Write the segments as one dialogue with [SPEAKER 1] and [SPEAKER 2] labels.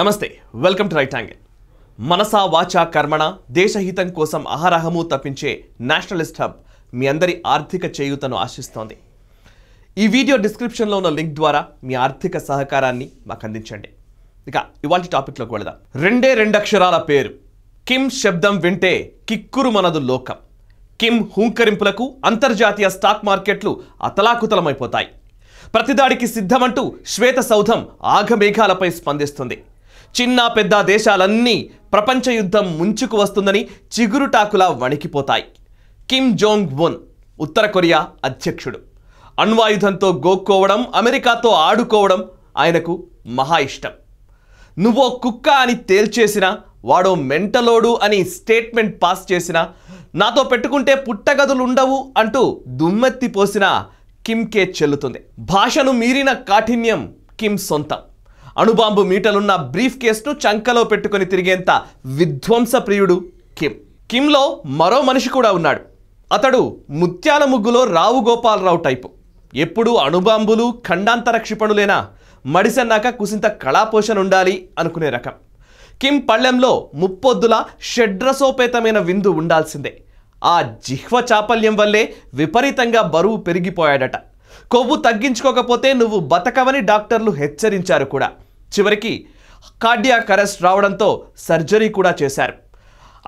[SPEAKER 1] నమస్తే welcome to right angle మనసా వాచా కర్మణ దేశహితం కోసం అహరహము తప్పించే నేషనలిస్ట్ హబ్ మీ అందరి ఆర్థిక చేయూతను ఆశిస్తోంది ఈ వీడియో డిస్క్రిప్షన్లో ఉన్న లింక్ ద్వారా మీ ఆర్థిక సహకారాన్ని మాకు అందించండి ఇక ఇవాళ టాపిక్లోకి వెళదాం రెండే రెండు అక్షరాల పేరు కిమ్ శబ్దం వింటే కిక్కురు మనదు లోకం కిమ్ హూంకరింపులకు అంతర్జాతీయ స్టాక్ మార్కెట్లు అతలాకుతలమైపోతాయి ప్రతిదాడికి సిద్ధమంటూ శ్వేత సౌధం ఆఘమేఘాలపై స్పందిస్తుంది చిన్న పెద్ద దేశాలన్నీ ప్రపంచ యుద్ధం ముంచుకు వస్తుందని చిగురుటాకులా వణికిపోతాయి కిమ్ జోంగ్ ఉన్ ఉత్తర కొరియా అధ్యక్షుడు అణ్వాయుధంతో గోక్కోవడం అమెరికాతో ఆడుకోవడం ఆయనకు మహా ఇష్టం నువ్వో కుక్క అని తేల్చేసిన వాడో మెంటలోడు అని స్టేట్మెంట్ పాస్ చేసిన నాతో పెట్టుకుంటే పుట్టగదులు ఉండవు అంటూ దుమ్మెత్తి పోసిన కిమ్కే చెల్లుతుంది భాషను మీరిన కాఠిన్యం కిమ్ సొంతం అణుబాంబు మీటలున్న బ్రీఫ్ కేసును చంకలో పెట్టుకుని తిరిగేంత విధ్వంస ప్రియుడు కిమ్ కిమ్లో మరో మనిషి కూడా ఉన్నాడు అతడు ముత్యాల ముగ్గులో రావు గోపాలరావు టైపు ఎప్పుడు అణుబాంబులు ఖండాంతర క్షిపణులేనా మడిసన్నాక కుసింత కళాపోషణ ఉండాలి అనుకునే రకం కిమ్ పళ్ళెంలో ముప్పొద్దుల షడ్రసోపేతమైన విందు ఉండాల్సిందే ఆ జిహ్వ చాపల్యం వల్లే విపరీతంగా బరువు పెరిగిపోయాడట కొవ్వు తగ్గించుకోకపోతే నువ్వు బతకవని డాక్టర్లు హెచ్చరించారు కూడా చివరికి కార్డియాక్ అరెస్ట్ రావడంతో సర్జరీ కూడా చేశారు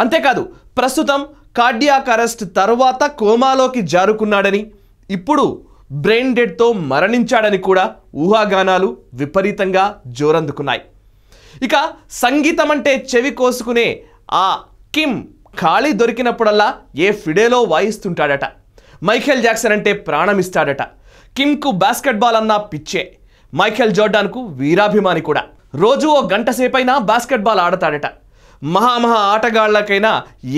[SPEAKER 1] అంతేకాదు ప్రస్తుతం కార్డియాక్ అరెస్ట్ తర్వాత కోమాలోకి జారుకున్నాడని ఇప్పుడు బ్రెయిన్ డెడ్తో మరణించాడని కూడా ఊహాగానాలు విపరీతంగా జోరందుకున్నాయి ఇక సంగీతం అంటే చెవి కోసుకునే ఆ కిమ్ ఖాళీ దొరికినప్పుడల్లా ఏ ఫిడేలో వాయిస్తుంటాడట మైఖేల్ జాక్సన్ అంటే ప్రాణమిస్తాడట కిమ్కు బాస్కెట్బాల్ అన్నా పిచ్చే మైఖేల్ జోర్డాన్కు వీరాభిమాని కూడా రోజు ఓ గంట సేపైనా బాస్కెట్బాల్ ఆడతాడట మహామహా ఆటగాళ్లకైనా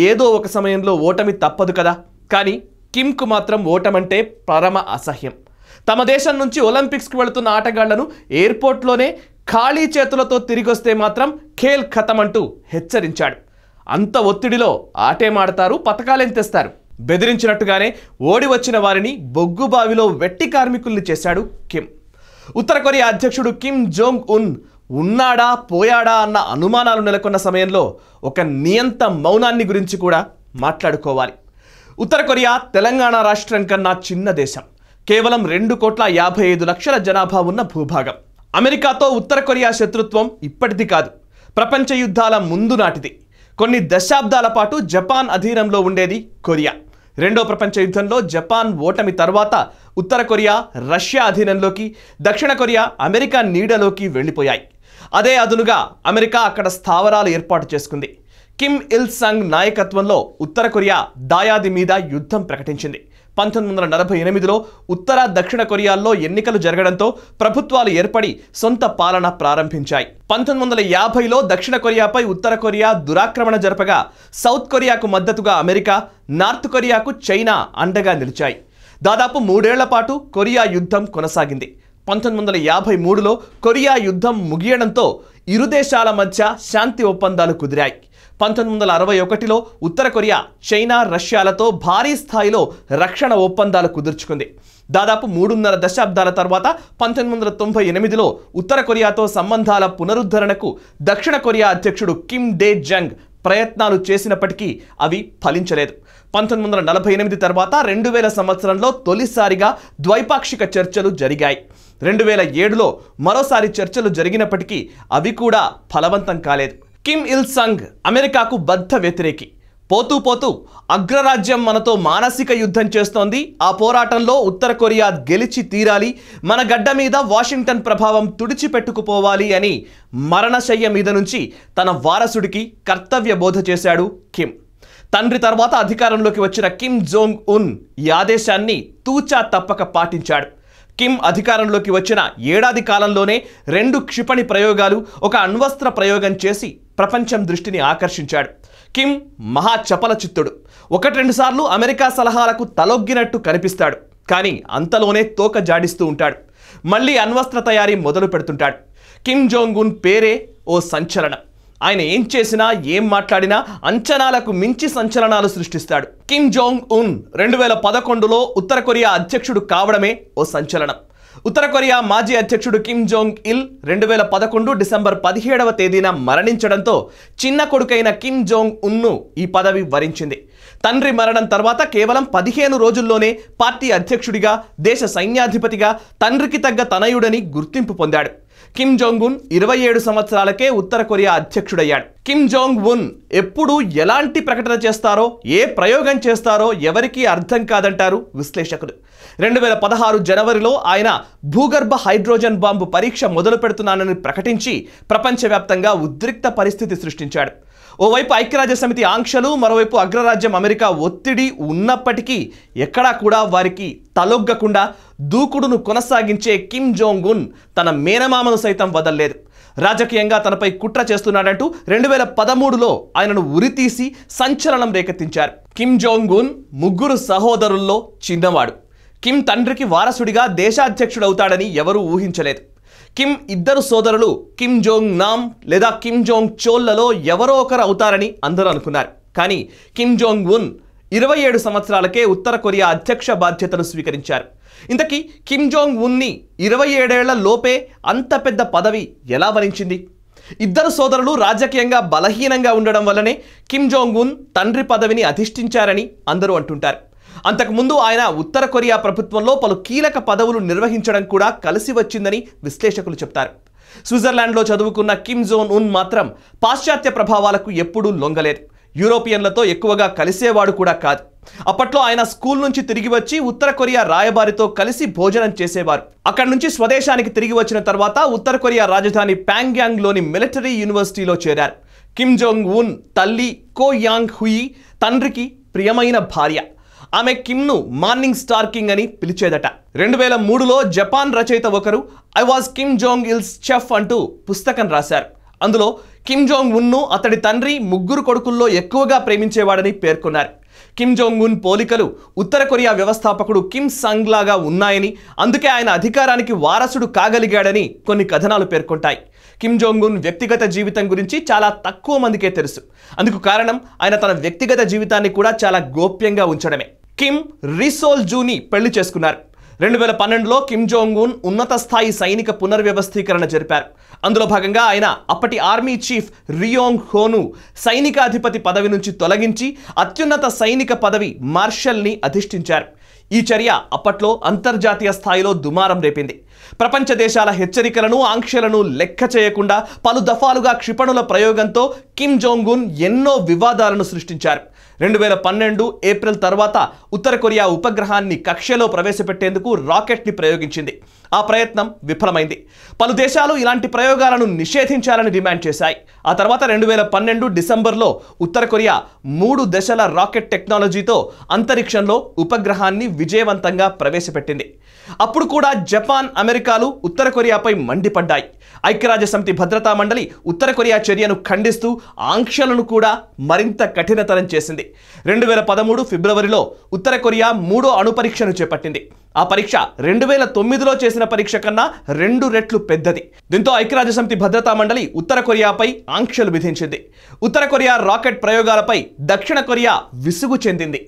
[SPEAKER 1] ఏదో ఒక సమయంలో ఓటమి తప్పదు కదా కానీ కిమ్కు మాత్రం ఓటమంటే పరమ అసహ్యం తమ దేశం నుంచి ఒలింపిక్స్కి వెళుతున్న ఆటగాళ్లను ఎయిర్పోర్ట్లోనే ఖాళీ చేతులతో తిరిగొస్తే మాత్రం ఖేల్ ఖతం అంటూ హెచ్చరించాడు అంత ఒత్తిడిలో ఆటేమాడతారు పథకాలేం తెస్తారు బెదిరించినట్టుగానే ఓడి వచ్చిన వారిని బొగ్గుబావిలో వెట్టి కార్మికుల్ని చేశాడు కిమ్ ఉత్తర కొరియా అధ్యక్షుడు కిమ్ జోంగ్ ఉన్ ఉన్నాడా పోయాడా అన్న అనుమానాలు నెలకొన్న సమయంలో ఒక నియంత మౌనాన్ని గురించి కూడా మాట్లాడుకోవాలి ఉత్తర కొరియా తెలంగాణ రాష్ట్రం కన్నా చిన్న దేశం కేవలం రెండు కోట్ల యాభై ఐదు లక్షల జనాభా ఉన్న భూభాగం అమెరికాతో ఉత్తర కొరియా శత్రుత్వం ఇప్పటిది కాదు ప్రపంచ యుద్ధాల ముందు నాటిది కొన్ని దశాబ్దాల పాటు జపాన్ అధీనంలో ఉండేది కొరియా రెండో ప్రపంచ యుద్ధంలో జపాన్ ఓటమి తర్వాత ఉత్తర కొరియా రష్యా అధీనంలోకి దక్షిణ కొరియా అమెరికా నీడలోకి వెళ్ళిపోయాయి అదే అదునుగా అమెరికా అక్కడ స్థావరాలు ఏర్పాటు చేసుకుంది కిమ్ ఇల్ సంగ్ నాయకత్వంలో ఉత్తర కొరియా దాయాది మీద యుద్ధం ప్రకటించింది పంతొమ్మిది వందల నలభై ఎనిమిదిలో ఉత్తర దక్షిణ కొరియాల్లో ఎన్నికలు జరగడంతో ప్రభుత్వాలు ఏర్పడి సొంత పాలన ప్రారంభించాయి పంతొమ్మిది వందల యాభైలో దక్షిణ కొరియాపై ఉత్తర కొరియా దురాక్రమణ జరపగా సౌత్ కొరియాకు మద్దతుగా అమెరికా నార్త్ కొరియాకు చైనా అండగా నిలిచాయి దాదాపు మూడేళ్ల పాటు కొరియా యుద్ధం కొనసాగింది పంతొమ్మిది వందల యాభై మూడులో కొరియా యుద్ధం ముగియడంతో ఇరు దేశాల మధ్య శాంతి ఒప్పందాలు కుదిరాయి పంతొమ్మిది వందల అరవై ఒకటిలో ఉత్తర కొరియా చైనా రష్యాలతో భారీ స్థాయిలో రక్షణ ఒప్పందాలు కుదుర్చుకుంది దాదాపు మూడున్నర దశాబ్దాల తర్వాత పంతొమ్మిది వందల తొంభై ఎనిమిదిలో ఉత్తర కొరియాతో సంబంధాల పునరుద్ధరణకు దక్షిణ కొరియా అధ్యక్షుడు కిమ్ డే జంగ్ ప్రయత్నాలు చేసినప్పటికీ అవి ఫలించలేదు పంతొమ్మిది వందల నలభై ఎనిమిది తర్వాత రెండు వేల సంవత్సరంలో తొలిసారిగా ద్వైపాక్షిక చర్చలు జరిగాయి రెండు వేల ఏడులో మరోసారి చర్చలు జరిగినప్పటికీ అవి కూడా ఫలవంతం కాలేదు కిమ్ ఇల్ సంగ్ అమెరికాకు బద్ధ వ్యతిరేకి పోతూ పోతూ అగ్రరాజ్యం మనతో మానసిక యుద్ధం చేస్తోంది ఆ పోరాటంలో ఉత్తర కొరియా గెలిచి తీరాలి మన గడ్డ మీద వాషింగ్టన్ ప్రభావం తుడిచిపెట్టుకుపోవాలి అని మరణశయ్య మీద నుంచి తన వారసుడికి కర్తవ్య బోధ చేశాడు కిమ్ తండ్రి తర్వాత అధికారంలోకి వచ్చిన కిమ్ జోంగ్ ఉన్ ఈ ఆదేశాన్ని తూచా తప్పక పాటించాడు కిమ్ అధికారంలోకి వచ్చిన ఏడాది కాలంలోనే రెండు క్షిపణి ప్రయోగాలు ఒక అణ్వస్త్ర ప్రయోగం చేసి ప్రపంచం దృష్టిని ఆకర్షించాడు కిమ్ మహా చపల చిత్తుడు ఒకటి రెండు సార్లు అమెరికా సలహాలకు తలొగ్గినట్టు కనిపిస్తాడు కానీ అంతలోనే తోక జాడిస్తూ ఉంటాడు మళ్ళీ అణ్వస్త్ర తయారీ మొదలు పెడుతుంటాడు కిమ్ జోంగున్ పేరే ఓ సంచలనం ఆయన ఏం చేసినా ఏం మాట్లాడినా అంచనాలకు మించి సంచలనాలు సృష్టిస్తాడు కిమ్ జోంగ్ ఉన్ రెండు వేల పదకొండులో ఉత్తర కొరియా అధ్యక్షుడు కావడమే ఓ సంచలనం ఉత్తర కొరియా మాజీ అధ్యక్షుడు కిమ్ జోంగ్ ఇల్ రెండు వేల పదకొండు డిసెంబర్ పదిహేడవ తేదీన మరణించడంతో చిన్న కొడుకైన కిమ్ జోంగ్ ఉన్ను ఈ పదవి వరించింది తండ్రి మరణం తర్వాత కేవలం పదిహేను రోజుల్లోనే పార్టీ అధ్యక్షుడిగా దేశ సైన్యాధిపతిగా తండ్రికి తగ్గ తనయుడని గుర్తింపు పొందాడు కిమ్ జోంగ్ ఉన్ ఇరవై ఏడు సంవత్సరాలకే ఉత్తర కొరియా అధ్యక్షుడయ్యాడు కిమ్ జోంగ్ ఉన్ ఎప్పుడు ఎలాంటి ప్రకటన చేస్తారో ఏ ప్రయోగం చేస్తారో ఎవరికీ అర్థం కాదంటారు విశ్లేషకులు రెండు వేల పదహారు జనవరిలో ఆయన భూగర్భ హైడ్రోజన్ బాంబు పరీక్ష మొదలు పెడుతున్నానని ప్రకటించి ప్రపంచవ్యాప్తంగా ఉద్రిక్త పరిస్థితి సృష్టించాడు ఓవైపు ఐక్యరాజ్య సమితి ఆంక్షలు మరోవైపు అగ్రరాజ్యం అమెరికా ఒత్తిడి ఉన్నప్పటికీ ఎక్కడా కూడా వారికి తలొగ్గకుండా దూకుడును కొనసాగించే కిమ్ జోంగ్ ఉన్ తన మేనమామను సైతం వదల్లేదు రాజకీయంగా తనపై కుట్ర చేస్తున్నాడంటూ రెండు వేల పదమూడులో ఆయనను ఉరితీసి సంచలనం రేకెత్తించారు కిమ్ జోంగ్ ఉన్ ముగ్గురు సహోదరుల్లో చిన్నవాడు కిమ్ తండ్రికి వారసుడిగా దేశాధ్యక్షుడవుతాడని ఎవరూ ఊహించలేదు కిమ్ ఇద్దరు సోదరులు కిమ్ జోంగ్ నామ్ లేదా కిమ్ జోంగ్ చోళ్లలో ఎవరో ఒకరు అవుతారని అందరూ అనుకున్నారు కానీ కిమ్ జోంగ్ ఉన్ ఇరవై ఏడు సంవత్సరాలకే ఉత్తర కొరియా అధ్యక్ష బాధ్యతలు స్వీకరించారు ఇంతకీ కిమ్ జోంగ్ ఉన్ని ఇరవై ఏడేళ్ల లోపే అంత పెద్ద పదవి ఎలా వరించింది ఇద్దరు సోదరులు రాజకీయంగా బలహీనంగా ఉండడం వల్లనే కిమ్ జోంగ్ ఉన్ తండ్రి పదవిని అధిష్ఠించారని అందరూ అంటుంటారు అంతకుముందు ఆయన ఉత్తర కొరియా ప్రభుత్వంలో పలు కీలక పదవులు నిర్వహించడం కూడా కలిసి వచ్చిందని విశ్లేషకులు చెప్తారు స్విట్జర్లాండ్లో చదువుకున్న కిమ్ జోన్ ఉన్ మాత్రం పాశ్చాత్య ప్రభావాలకు ఎప్పుడూ లొంగలేదు యూరోపియన్లతో ఎక్కువగా కలిసేవాడు కూడా కాదు అప్పట్లో ఆయన స్కూల్ నుంచి తిరిగి వచ్చి ఉత్తర కొరియా రాయబారితో కలిసి భోజనం చేసేవారు అక్కడి నుంచి స్వదేశానికి తిరిగి వచ్చిన తర్వాత ఉత్తర కొరియా రాజధాని ప్యాంగ్యాంగ్లోని మిలిటరీ యూనివర్సిటీలో చేరారు కిమ్ జోంగ్ ఉన్ తల్లి కో యాంగ్ హుయి తండ్రికి ప్రియమైన భార్య ఆమె కిమ్ను మార్నింగ్ స్టార్ కింగ్ అని పిలిచేదట రెండు వేల మూడులో జపాన్ రచయిత ఒకరు I was Kim Jong Il's chef అంటూ పుస్తకం రాశారు అందులో కిమ్ జోంగ్ ఉన్ను అతడి తండ్రి ముగ్గురు కొడుకుల్లో ఎక్కువగా ప్రేమించేవాడని పేర్కొన్నారు కిమ్ జోంగ్ ఉన్ పోలికలు ఉత్తర కొరియా వ్యవస్థాపకుడు కిమ్ సంగ్ లాగా ఉన్నాయని అందుకే ఆయన అధికారానికి వారసుడు కాగలిగాడని కొన్ని కథనాలు పేర్కొంటాయి కిమ్ జోంగ్ ఉన్ వ్యక్తిగత జీవితం గురించి చాలా తక్కువ మందికే తెలుసు అందుకు కారణం ఆయన తన వ్యక్తిగత జీవితాన్ని కూడా చాలా గోప్యంగా ఉంచడమే కిమ్ రిసోల్ జూని పెళ్లి చేసుకున్నారు రెండు వేల పన్నెండులో కిమ్ జోంగ్ ఉన్ ఉన్నత స్థాయి సైనిక పునర్వ్యవస్థీకరణ జరిపారు అందులో భాగంగా ఆయన అప్పటి ఆర్మీ చీఫ్ రియోంగ్ హోను సైనికాధిపతి పదవి నుంచి తొలగించి అత్యున్నత సైనిక పదవి మార్షల్ని అధిష్ఠించారు ఈ చర్య అప్పట్లో అంతర్జాతీయ స్థాయిలో దుమారం రేపింది ప్రపంచ దేశాల హెచ్చరికలను ఆంక్షలను లెక్క చేయకుండా పలు దఫాలుగా క్షిపణుల ప్రయోగంతో కిమ్ జోంగున్ ఎన్నో వివాదాలను సృష్టించారు రెండు వేల పన్నెండు ఏప్రిల్ తర్వాత ఉత్తర కొరియా ఉపగ్రహాన్ని కక్షలో ప్రవేశపెట్టేందుకు రాకెట్ని ప్రయోగించింది ఆ ప్రయత్నం విఫలమైంది పలు దేశాలు ఇలాంటి ప్రయోగాలను నిషేధించాలని డిమాండ్ చేశాయి ఆ తర్వాత రెండు వేల పన్నెండు డిసెంబర్లో ఉత్తర కొరియా మూడు దశల రాకెట్ టెక్నాలజీతో అంతరిక్షంలో ఉపగ్రహాన్ని విజయవంతంగా ప్రవేశపెట్టింది అప్పుడు కూడా జపాన్ అమెరికాలు ఉత్తర కొరియాపై మండిపడ్డాయి ఐక్యరాజ్య సమితి భద్రతా మండలి ఉత్తర కొరియా చర్యను ఖండిస్తూ ఆంక్షలను కూడా మరింత కఠినతరం చేసింది రెండు వేల పదమూడు ఫిబ్రవరిలో ఉత్తర కొరియా మూడో అణు పరీక్షను చేపట్టింది ఆ పరీక్ష రెండు వేల తొమ్మిదిలో చేసిన చేసిన పరీక్ష కన్నా రెండు రెట్లు పెద్దది దీంతో ఐక్యరాజ్యసమితి భద్రతా మండలి ఉత్తర కొరియాపై ఆంక్షలు విధించింది ఉత్తర కొరియా రాకెట్ ప్రయోగాలపై దక్షిణ కొరియా విసుగు చెందింది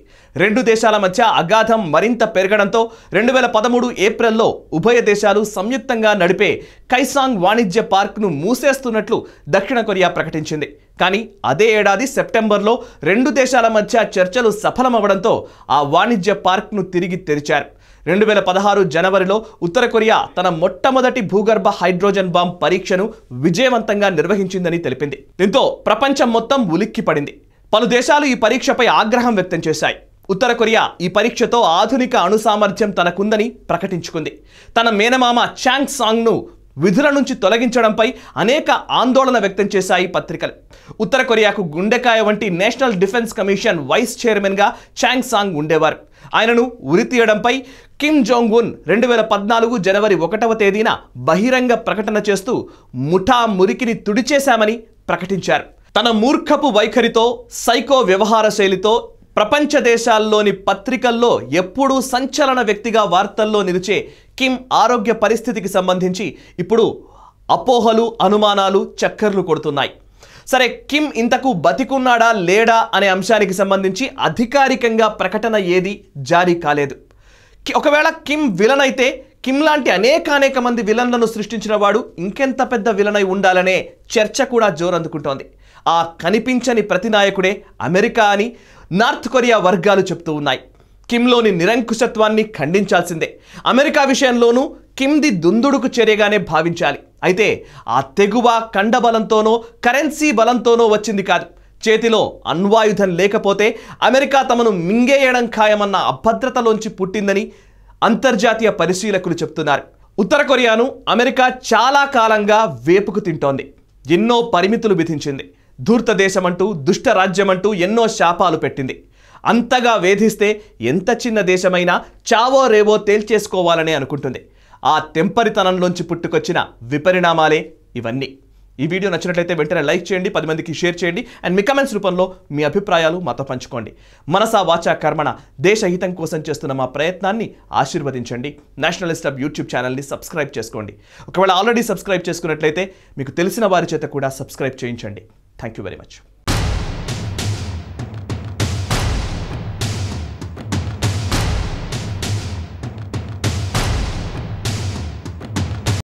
[SPEAKER 1] రెండు దేశాల మధ్య అగాధం మరింత పెరగడంతో రెండు వేల పదమూడు ఏప్రిల్లో ఉభయ దేశాలు సంయుక్తంగా నడిపే కైసాంగ్ వాణిజ్య పార్క్ను మూసేస్తున్నట్లు దక్షిణ కొరియా ప్రకటించింది కానీ అదే ఏడాది సెప్టెంబర్లో రెండు దేశాల మధ్య చర్చలు సఫలమవ్వడంతో ఆ వాణిజ్య పార్క్ను తిరిగి తెరిచారు రెండు వేల పదహారు జనవరిలో ఉత్తర కొరియా తన మొట్టమొదటి భూగర్భ హైడ్రోజన్ బాంబ్ పరీక్షను విజయవంతంగా నిర్వహించిందని తెలిపింది దీంతో ప్రపంచం మొత్తం ఉలిక్కిపడింది పలు దేశాలు ఈ పరీక్షపై ఆగ్రహం వ్యక్తం చేశాయి ఉత్తర కొరియా ఈ పరీక్షతో ఆధునిక అణు సామర్థ్యం తనకుందని ప్రకటించుకుంది తన మేనమామ చాంగ్ సాంగ్ను విధుల నుంచి తొలగించడంపై అనేక ఆందోళన వ్యక్తం చేశాయి పత్రికలు ఉత్తర కొరియాకు గుండెకాయ వంటి నేషనల్ డిఫెన్స్ కమిషన్ వైస్ చైర్మన్గా చాంగ్ సాంగ్ ఉండేవారు ఆయనను ఉరితీయడంపై కిమ్ జోంగ్ ఉన్ రెండు వేల పద్నాలుగు జనవరి ఒకటవ తేదీన బహిరంగ ప్రకటన చేస్తూ ముఠా మురికిని తుడిచేశామని ప్రకటించారు తన మూర్ఖపు వైఖరితో సైకో వ్యవహార శైలితో ప్రపంచ దేశాల్లోని పత్రికల్లో ఎప్పుడూ సంచలన వ్యక్తిగా వార్తల్లో నిలిచే కిమ్ ఆరోగ్య పరిస్థితికి సంబంధించి ఇప్పుడు అపోహలు అనుమానాలు చక్కర్లు కొడుతున్నాయి సరే కిమ్ ఇంతకు బతికున్నాడా లేడా అనే అంశానికి సంబంధించి అధికారికంగా ప్రకటన ఏది జారీ కాలేదు ఒకవేళ కిమ్ విలన్ అయితే కిమ్ లాంటి అనేక అనేక మంది విలన్లను సృష్టించిన వాడు ఇంకెంత పెద్ద విలనై ఉండాలనే చర్చ కూడా జోరందుకుంటోంది ఆ కనిపించని ప్రతినాయకుడే అమెరికా అని నార్త్ కొరియా వర్గాలు చెప్తూ ఉన్నాయి కిమ్లోని నిరంకుశత్వాన్ని ఖండించాల్సిందే అమెరికా విషయంలోనూ కింది దుందుడుకు చర్యగానే భావించాలి అయితే ఆ తెగువ కండబలంతోనో కరెన్సీ బలంతోనో వచ్చింది కాదు చేతిలో అణ్వాయుధం లేకపోతే అమెరికా తమను మింగేయడం ఖాయమన్న అభద్రతలోంచి పుట్టిందని అంతర్జాతీయ పరిశీలకులు చెప్తున్నారు ఉత్తర కొరియాను అమెరికా చాలా కాలంగా వేపుకు తింటోంది ఎన్నో పరిమితులు విధించింది ధూర్త దేశమంటూ దుష్ట రాజ్యమంటూ ఎన్నో శాపాలు పెట్టింది అంతగా వేధిస్తే ఎంత చిన్న దేశమైనా చావో రేవో తేల్చేసుకోవాలని అనుకుంటుంది ఆ తెంపరితనంలోంచి పుట్టుకొచ్చిన విపరిణామాలే ఇవన్నీ ఈ వీడియో నచ్చినట్లయితే వెంటనే లైక్ చేయండి పది మందికి షేర్ చేయండి అండ్ మీ కమెంట్స్ రూపంలో మీ అభిప్రాయాలు మాతో పంచుకోండి మనసా వాచా కర్మణ దేశహితం కోసం చేస్తున్న మా ప్రయత్నాన్ని ఆశీర్వదించండి నేషనలిస్ట్ ఆఫ్ యూట్యూబ్ ఛానల్ని సబ్స్క్రైబ్ చేసుకోండి ఒకవేళ ఆల్రెడీ సబ్స్క్రైబ్ చేసుకున్నట్లయితే మీకు తెలిసిన వారి చేత కూడా సబ్స్క్రైబ్ చేయించండి థ్యాంక్ యూ వెరీ మచ్